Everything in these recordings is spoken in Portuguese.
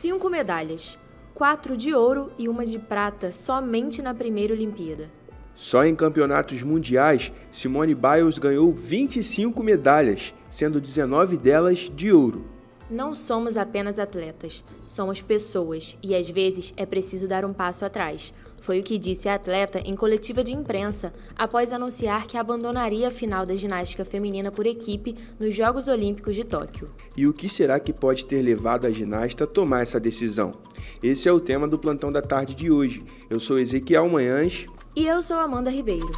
cinco medalhas, quatro de ouro e uma de prata somente na primeira Olimpíada. Só em campeonatos mundiais, Simone Biles ganhou 25 medalhas, sendo 19 delas de ouro. Não somos apenas atletas, somos pessoas e às vezes é preciso dar um passo atrás foi o que disse a atleta em coletiva de imprensa, após anunciar que abandonaria a final da ginástica feminina por equipe nos Jogos Olímpicos de Tóquio. E o que será que pode ter levado a ginasta a tomar essa decisão? Esse é o tema do plantão da tarde de hoje. Eu sou Ezequiel Manhães. E eu sou Amanda Ribeiro.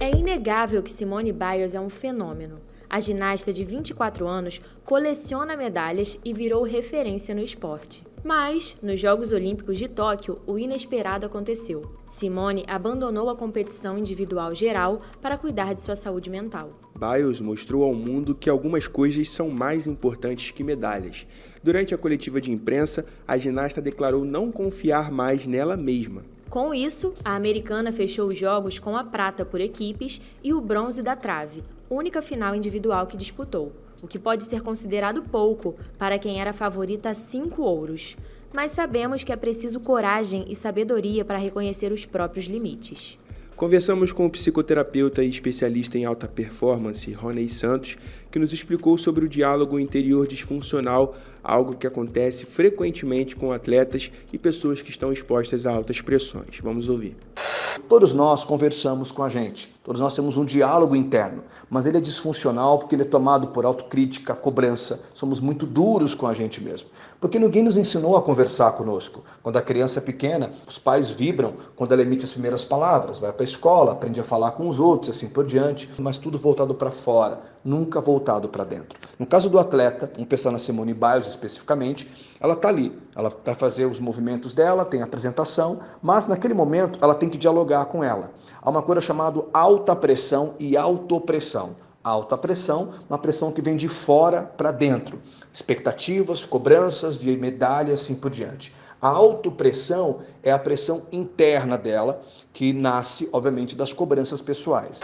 É inegável que Simone Biles é um fenômeno. A ginasta de 24 anos coleciona medalhas e virou referência no esporte. Mas, nos Jogos Olímpicos de Tóquio, o inesperado aconteceu. Simone abandonou a competição individual geral para cuidar de sua saúde mental. Biles mostrou ao mundo que algumas coisas são mais importantes que medalhas. Durante a coletiva de imprensa, a ginasta declarou não confiar mais nela mesma. Com isso, a americana fechou os jogos com a prata por equipes e o bronze da trave, única final individual que disputou o que pode ser considerado pouco para quem era favorita a cinco ouros. Mas sabemos que é preciso coragem e sabedoria para reconhecer os próprios limites. Conversamos com o psicoterapeuta e especialista em alta performance, Roney Santos, que nos explicou sobre o diálogo interior disfuncional, algo que acontece frequentemente com atletas e pessoas que estão expostas a altas pressões. Vamos ouvir. Todos nós conversamos com a gente, todos nós temos um diálogo interno, mas ele é disfuncional porque ele é tomado por autocrítica, cobrança. Somos muito duros com a gente mesmo, porque ninguém nos ensinou a conversar conosco. Quando a criança é pequena, os pais vibram quando ela emite as primeiras palavras, vai para a escola, aprende a falar com os outros, assim por diante, mas tudo voltado para fora, nunca voltado para dentro. No caso do atleta, vamos pensar na Simone Biles especificamente, ela está ali, ela vai fazer os movimentos dela, tem a apresentação, mas naquele momento ela tem que dialogar dialogar com ela. Há uma coisa chamada alta pressão e autopressão. Alta pressão, uma pressão que vem de fora para dentro. Expectativas, cobranças de medalha, assim por diante. A autopressão é a pressão interna dela, que nasce, obviamente, das cobranças pessoais.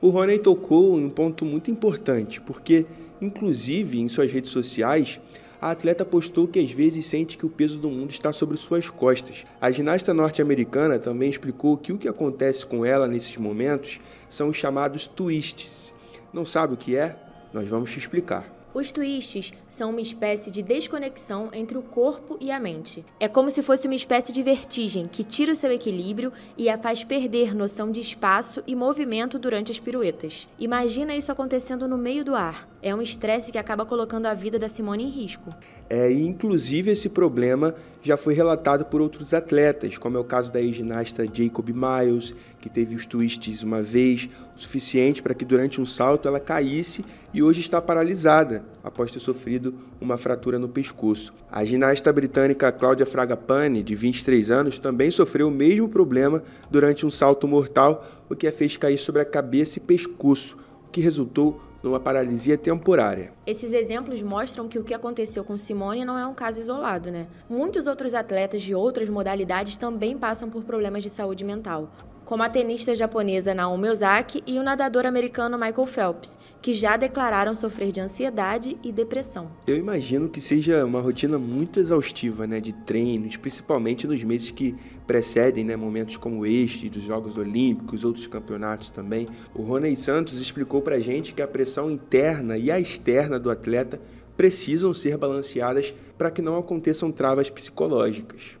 O Rony tocou em um ponto muito importante, porque, inclusive, em suas redes sociais, a atleta postou que às vezes sente que o peso do mundo está sobre suas costas. A ginasta norte-americana também explicou que o que acontece com ela nesses momentos são os chamados twists. Não sabe o que é? Nós vamos te explicar. Os twists são uma espécie de desconexão entre o corpo e a mente. É como se fosse uma espécie de vertigem que tira o seu equilíbrio e a faz perder noção de espaço e movimento durante as piruetas. Imagina isso acontecendo no meio do ar. É um estresse que acaba colocando a vida da Simone em risco. É, e inclusive esse problema já foi relatado por outros atletas, como é o caso da ginasta Jacob Miles, que teve os twists uma vez, o suficiente para que durante um salto ela caísse e hoje está paralisada após ter sofrido uma fratura no pescoço. A ginasta britânica Cláudia Fraga de 23 anos, também sofreu o mesmo problema durante um salto mortal, o que a fez cair sobre a cabeça e pescoço, o que resultou numa paralisia temporária. Esses exemplos mostram que o que aconteceu com Simone não é um caso isolado, né? Muitos outros atletas de outras modalidades também passam por problemas de saúde mental como a tenista japonesa Naomi Ozaki e o nadador americano Michael Phelps, que já declararam sofrer de ansiedade e depressão. Eu imagino que seja uma rotina muito exaustiva, né, de treinos, principalmente nos meses que precedem, né, momentos como este dos Jogos Olímpicos, outros campeonatos também. O Roney Santos explicou pra gente que a pressão interna e a externa do atleta precisam ser balanceadas para que não aconteçam travas psicológicas.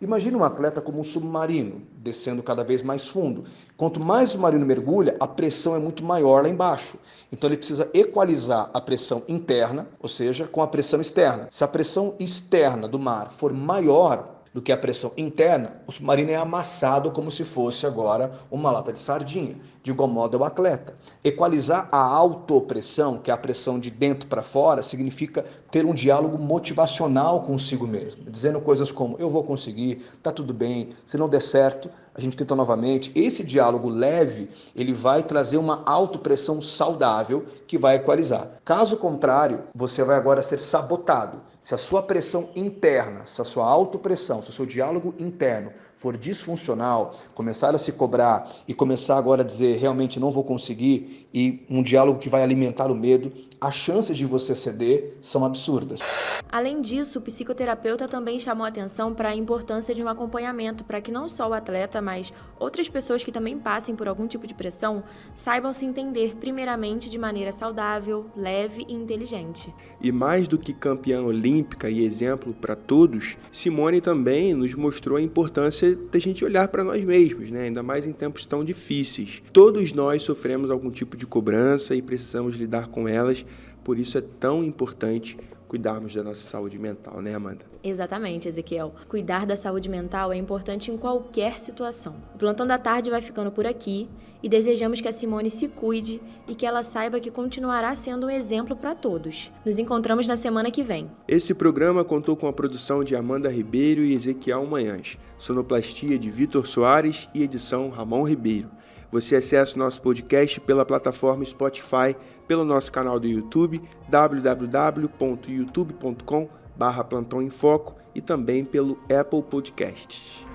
Imagine um atleta como um submarino, descendo cada vez mais fundo. Quanto mais o submarino mergulha, a pressão é muito maior lá embaixo. Então ele precisa equalizar a pressão interna, ou seja, com a pressão externa. Se a pressão externa do mar for maior do que a pressão interna, o submarino é amassado como se fosse agora uma lata de sardinha. De igual modo, é o atleta. Equalizar a autopressão, que é a pressão de dentro para fora, significa ter um diálogo motivacional consigo mesmo, dizendo coisas como: eu vou conseguir, tá tudo bem, se não der certo, a gente tenta novamente. Esse diálogo leve, ele vai trazer uma autopressão saudável que vai equalizar. Caso contrário, você vai agora ser sabotado. Se a sua pressão interna, se a sua autopressão, se o seu diálogo interno for disfuncional, começar a se cobrar e começar agora a dizer realmente não vou conseguir e um diálogo que vai alimentar o medo, as chances de você ceder são absurdas. Além disso, o psicoterapeuta também chamou atenção para a importância de um acompanhamento para que não só o atleta, mas outras pessoas que também passem por algum tipo de pressão saibam se entender, primeiramente de maneira saudável, leve e inteligente. E mais do que campeã olímpica e exemplo para todos, Simone também nos mostrou a importância da gente olhar para nós mesmos, né? ainda mais em tempos tão difíceis. Todos nós sofremos algum tipo de cobrança e precisamos lidar com elas, por isso é tão importante cuidarmos da nossa saúde mental, né, Amanda? Exatamente, Ezequiel. Cuidar da saúde mental é importante em qualquer situação. O plantão da tarde vai ficando por aqui e desejamos que a Simone se cuide e que ela saiba que continuará sendo um exemplo para todos. Nos encontramos na semana que vem. Esse programa contou com a produção de Amanda Ribeiro e Ezequiel Manhães, sonoplastia de Vitor Soares e edição Ramon Ribeiro. Você acessa o nosso podcast pela plataforma Spotify, pelo nosso canal do YouTube, www.youtube.com.br e também pelo Apple Podcasts.